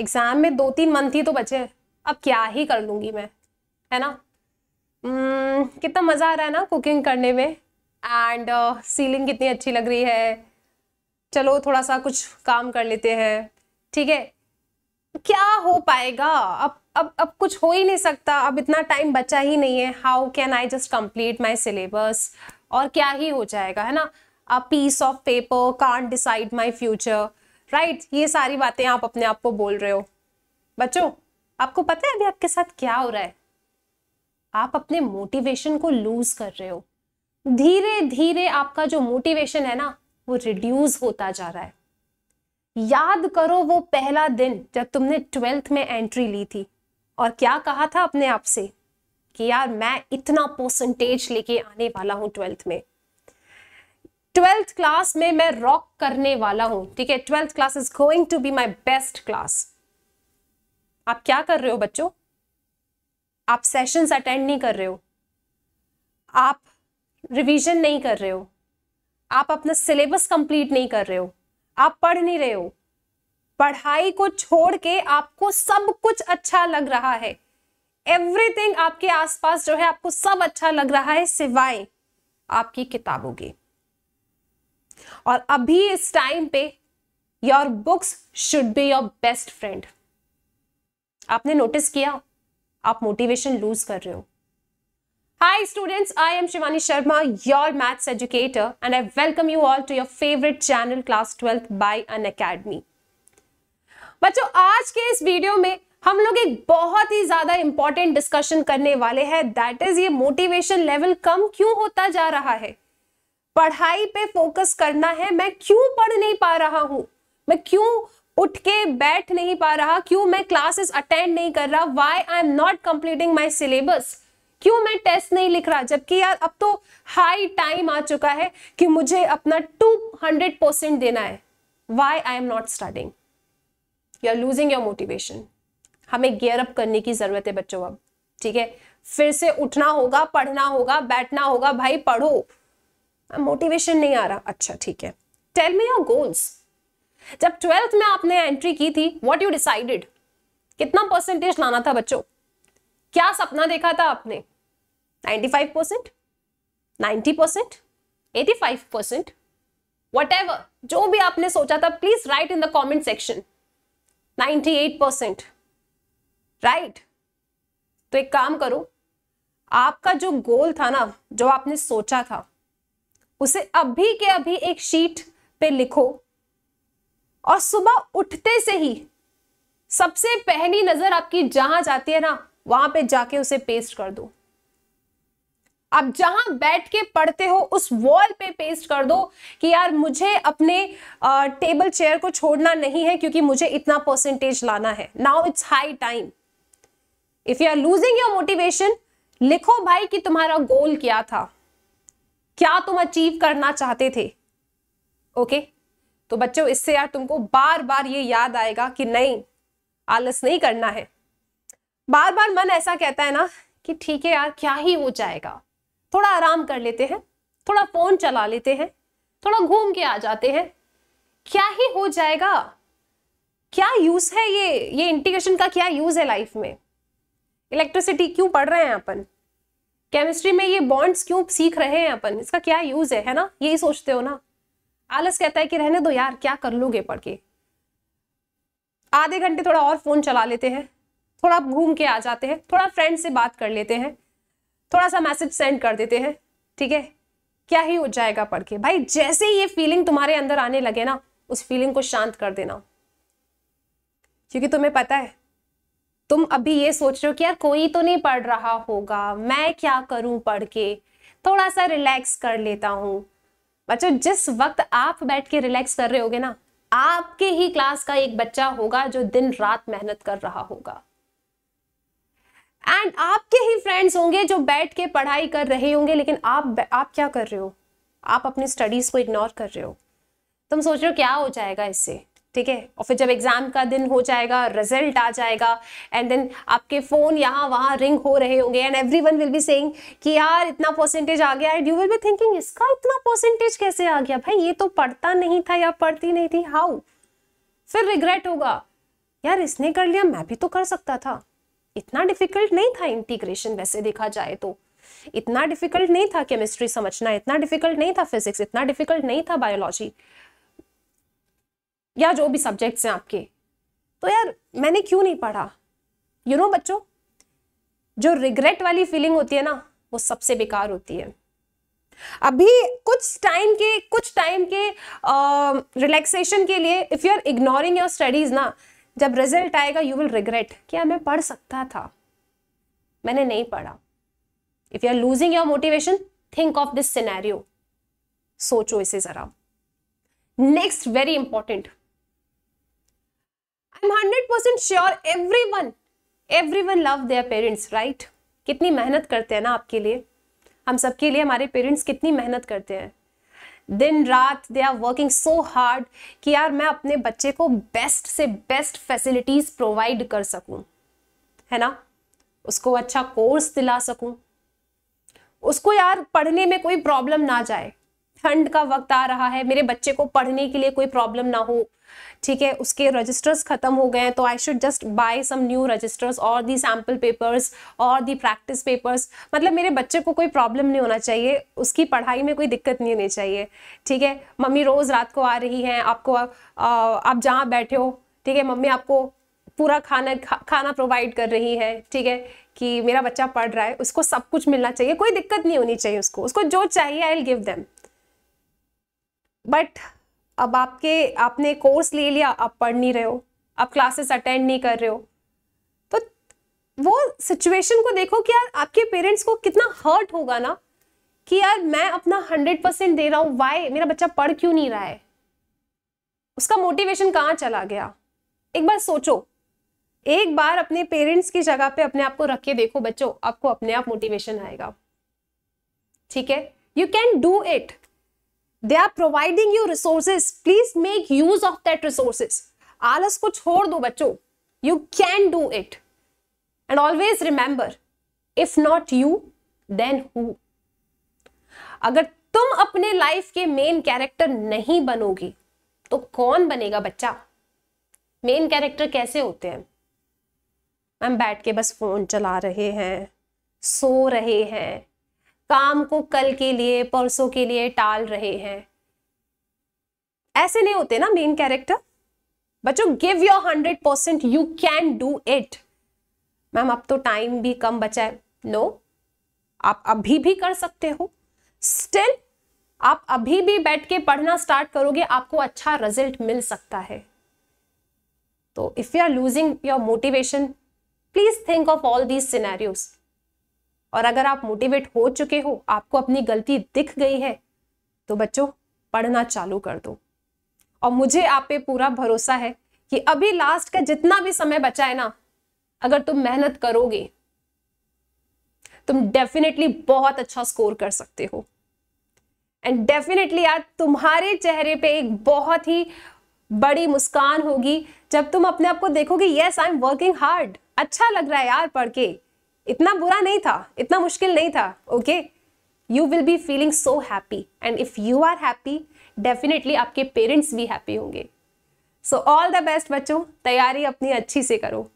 Exam में दो तीन मंथ ही तो बचे अब क्या ही कर लूँगी मैं है ना hmm, कितना मज़ा आ रहा है ना कुकिंग करने में एंड सीलिंग uh, कितनी अच्छी लग रही है चलो थोड़ा सा कुछ काम कर लेते हैं ठीक है क्या हो पाएगा अब अब अब कुछ हो ही नहीं सकता अब इतना टाइम बचा ही नहीं है how can I just complete my syllabus और क्या ही हो जाएगा है ना a piece of paper can decide my future right ये सारी बातें आप अपने आप को बोल रहे हो बच्चों आपको पता है अभी आपके साथ क्या हो रहा है आप अपने मोटिवेशन को लूज कर रहे हो धीरे धीरे आपका जो मोटिवेशन है ना वो रिड्यूस होता जा रहा है याद करो वो पहला दिन जब तुमने ट्वेल्थ में एंट्री ली थी और क्या कहा था अपने आप से कि यार मैं इतना परसेंटेज लेके आने वाला हूँ ट्वेल्थ में ट्वेल्थ क्लास में मैं रॉक करने वाला हूं ठीक है twelfth class is going to be my best class आप क्या कर रहे हो बच्चों आप सेशंस अटेंड नहीं कर रहे हो आप रिवीजन नहीं कर रहे हो आप अपना सिलेबस कंप्लीट नहीं कर रहे हो आप पढ़ नहीं रहे हो पढ़ाई को छोड़ के आपको सब कुछ अच्छा लग रहा है एवरीथिंग आपके आसपास जो है आपको सब अच्छा लग रहा है सिवाय आपकी किताबों के और अभी इस टाइम पे your books should be your best friend आपने नोटिस किया आप मोटिवेशन लूज कर रहे हो hi students I am Shivani Sharma your maths educator and I welcome you all to your favourite channel class twelfth by Unacademy बच्चों आज के इस वीडियो में हम लोग एक बहुत ही ज्यादा इंपॉर्टेंट डिस्कशन करने वाले हैं दैट इज ये मोटिवेशन लेवल कम क्यों होता जा रहा है पढ़ाई पे फोकस करना है मैं क्यों पढ़ नहीं पा रहा हूं मैं क्यों उठ के बैठ नहीं पा रहा क्यों मैं क्लासेस अटेंड नहीं कर रहा why I am not completing my syllabus क्यों मैं टेस्ट नहीं लिख रहा जबकि यार अब तो हाई टाइम आ चुका है कि मुझे अपना टू हंड्रेड परसेंट देना है why I am not starting you are losing your motivation हमें गियर अप करने की जरूरत है बच्चों अब ठीक है फिर से उठना होगा पढ़ना होगा बैठना होगा भाई पढ़ो मोटिवेशन नहीं आ रहा अच्छा ठीक है टेल मी योर गोल्स जब ट्वेल्थ में आपने एंट्री की थी व्हाट यू डिसाइडेड कितना परसेंटेज लाना था बच्चों क्या सपना देखा था आपने 95 percent ninety percent eighty five percent whatever जो भी आपने सोचा था please write in the comment section ninety eight percent right तो एक काम करो आपका जो गोल था ना जो आपने सोचा था उसे अभी के अभी एक शीट पे लिखो और सुबह उठते से ही सबसे पहली नजर आपकी जहां जाती है ना वहां पे जाके उसे पेस्ट कर दो आप जहां बैठ के पढ़ते हो उस वॉल पे पेस्ट कर दो कि यार मुझे अपने आ, टेबल चेयर को छोड़ना नहीं है क्योंकि मुझे इतना परसेंटेज लाना है now it's high time if you are losing your motivation लिखो भाई कि तुम्हारा गोल क्या था क्या तुम अचीव करना चाहते थे ओके okay? तो बच्चों इससे यार तुमको बार बार ये याद आएगा कि नहीं आलस नहीं करना है बार बार मन ऐसा कहता है ना कि ठीक है यार क्या ही हो जाएगा थोड़ा आराम कर लेते हैं थोड़ा फोन चला लेते हैं थोड़ा घूम के आ जाते हैं क्या ही हो जाएगा क्या यूज है ये ये इंटीग्रेशन का क्या यूज है लाइफ में इलेक्ट्रिसिटी क्यों पढ़ रहे हैं अपन केमिस्ट्री में ये बॉन्ड्स क्यों सीख रहे हैं अपन इसका क्या यूज है है ना यही सोचते हो ना आलस कहता है कि रहने दो यार क्या कर लोगे पढ़ के आधे घंटे थोड़ा और फोन चला लेते हैं थोड़ा घूम के आ जाते हैं थोड़ा फ्रेंड से बात कर लेते हैं थोड़ा सा मैसेज सेंड कर देते हैं ठीक है क्या ही हो जाएगा पढ़ के भाई जैसे ये फीलिंग तुम्हारे अंदर आने लगे ना उस फीलिंग को शांत कर देना क्योंकि तुम्हें पता है तुम अभी ये सोच रहे हो कि यार कोई तो नहीं पढ़ रहा होगा मैं क्या करूं पढ़ के थोड़ा सा रिलैक्स कर लेता हूँ बच्चों जिस वक्त आप बैठ के रिलैक्स कर रहे होगे ना आपके ही क्लास का एक बच्चा होगा जो दिन रात मेहनत कर रहा होगा एंड आपके ही फ्रेंड्स होंगे जो बैठ के पढ़ाई कर रहे होंगे लेकिन आप आप क्या कर रहे हो आप अपनी स्टडीज को इग्नोर कर रहे हो तुम सोच रहे हो क्या हो जाएगा इससे ठीक है और फिर जब एग्जाम का दिन हो जाएगा रिजल्ट आ जाएगा एंड देन आपके फोन यहाँ वहाँ रिंग हो रहे होंगे and every one will be saying कि यार इतना परसेंटेज आ गया and you will be thinking इसका इतना परसेंटेज कैसे आ गया भाई ये तो पढ़ता नहीं था या पढ़ती नहीं थी हाउ फिर रिग्रेट होगा यार इसने कर लिया मैं भी तो कर सकता था इतना डिफिकल्ट नहीं था इंटीग्रेशन वैसे देखा जाए तो इतना डिफिकल्ट नहीं था केमिस्ट्री समझना इतना डिफिकल्ट नहीं था फिजिक्स इतना डिफिकल्ट नहीं था बायोलॉजी या जो भी सब्जेक्ट्स हैं आपके तो यार मैंने क्यों नहीं पढ़ा यू you नो know, बच्चों जो रिग्रेट वाली फीलिंग होती है ना वो सबसे बेकार होती है अभी कुछ टाइम के कुछ टाइम के रिलैक्सेशन के लिए if you are ignoring your studies ना जब रिजल्ट आएगा यू विल रिग्रेट क्या मैं पढ़ सकता था मैंने नहीं पढ़ा if you are losing your motivation think of this scenario सोचो इसे जरा next very important I am hundred percent sure every one every one love their parents right कितनी मेहनत करते हैं ना आपके लिए हम सबके लिए हमारे पेरेंट्स कितनी मेहनत करते हैं दिन रात they are working so hard कि यार मैं अपने बच्चे को बेस्ट से बेस्ट फैसिलिटीज़ प्रोवाइड कर सकूं है ना उसको अच्छा कोर्स दिला सकूं उसको यार पढ़ने में कोई प्रॉब्लम ना जाए ठंड का वक्त आ रहा है मेरे बच्चे को पढ़ने के लिए कोई प्रॉब्लम ना हो ठीक है उसके रजिस्टर्स खत्म हो गए हैं तो I should just buy some new registers और दी सैम्पल पेपर्स और दी प्रैक्टिस पेपर्स मतलब मेरे बच्चे को कोई प्रॉब्लम नहीं होना चाहिए उसकी पढ़ाई में कोई दिक्कत नहीं होनी चाहिए ठीक है मम्मी रोज़ रात को आ रही हैं आपको आ, आप जहाँ बैठे हो ठीक है मम्मी आपको पूरा खाना खा, खाना प्रोवाइड कर रही है ठीक है कि मेरा बच्चा पढ़ रहा है उसको सब कुछ मिलना चाहिए कोई दिक्कत नहीं होनी चाहिए उसको उसको जो चाहिए I will give them but अब आपके आपने कोर्स ले लिया आप पढ़ नहीं रहे हो आप क्लासेस अटेंड नहीं कर रहे हो तो वो सिचुएशन को देखो कि यार आपके पेरेंट्स को कितना हर्ट होगा ना कि यार मैं अपना हंड्रेड परसेंट दे रहा हूँ वाई मेरा बच्चा पढ़ क्यों नहीं रहा है उसका मोटिवेशन कहाँ चला गया एक बार सोचो एक बार अपने पेरेंट्स की जगह पे अपने आप को रख के देखो बच्चों आपको अपने आप मोटिवेशन आएगा ठीक है you can do it they are providing you resources please make use of that resources आलस को छोड़ दो बच्चों you can do it and always remember if not you then who अगर तुम अपने लाइफ के मेन कैरेक्टर नहीं बनोगे तो कौन बनेगा बच्चा मेन कैरेक्टर कैसे होते हैं मैम बैठ के बस फोन चला रहे हैं सो रहे हैं काम को कल के लिए परसों के लिए टाल रहे हैं ऐसे नहीं होते ना मेन कैरेक्टर बच्चों give your hundred percent you can do it ma'am अब तो टाइम भी कम बचा है नो no, आप अभी भी कर सकते हो स्टिल आप अभी भी बैठ के पढ़ना स्टार्ट करोगे आपको अच्छा रिजल्ट मिल सकता है तो if you are losing your motivation please think of all these scenarios और अगर आप मोटिवेट हो चुके हो आपको अपनी गलती दिख गई है तो बच्चों पढ़ना चालू कर दो और मुझे आप पे पूरा भरोसा है कि अभी लास्ट का जितना भी समय बचा है ना अगर तुम मेहनत करोगे तुम डेफिनेटली बहुत अच्छा स्कोर कर सकते हो एंड डेफिनेटली यार तुम्हारे चेहरे पे एक बहुत ही बड़ी मुस्कान होगी जब तुम अपने आप को देखोगे yes I am working hard अच्छा लग रहा है यार पढ़ के इतना बुरा नहीं था इतना मुश्किल नहीं था okay you will be feeling so happy and if you are happy definitely आपके पेरेंट्स भी हैप्पी होंगे सो ऑल द बेस्ट बच्चों तैयारी अपनी अच्छी से करो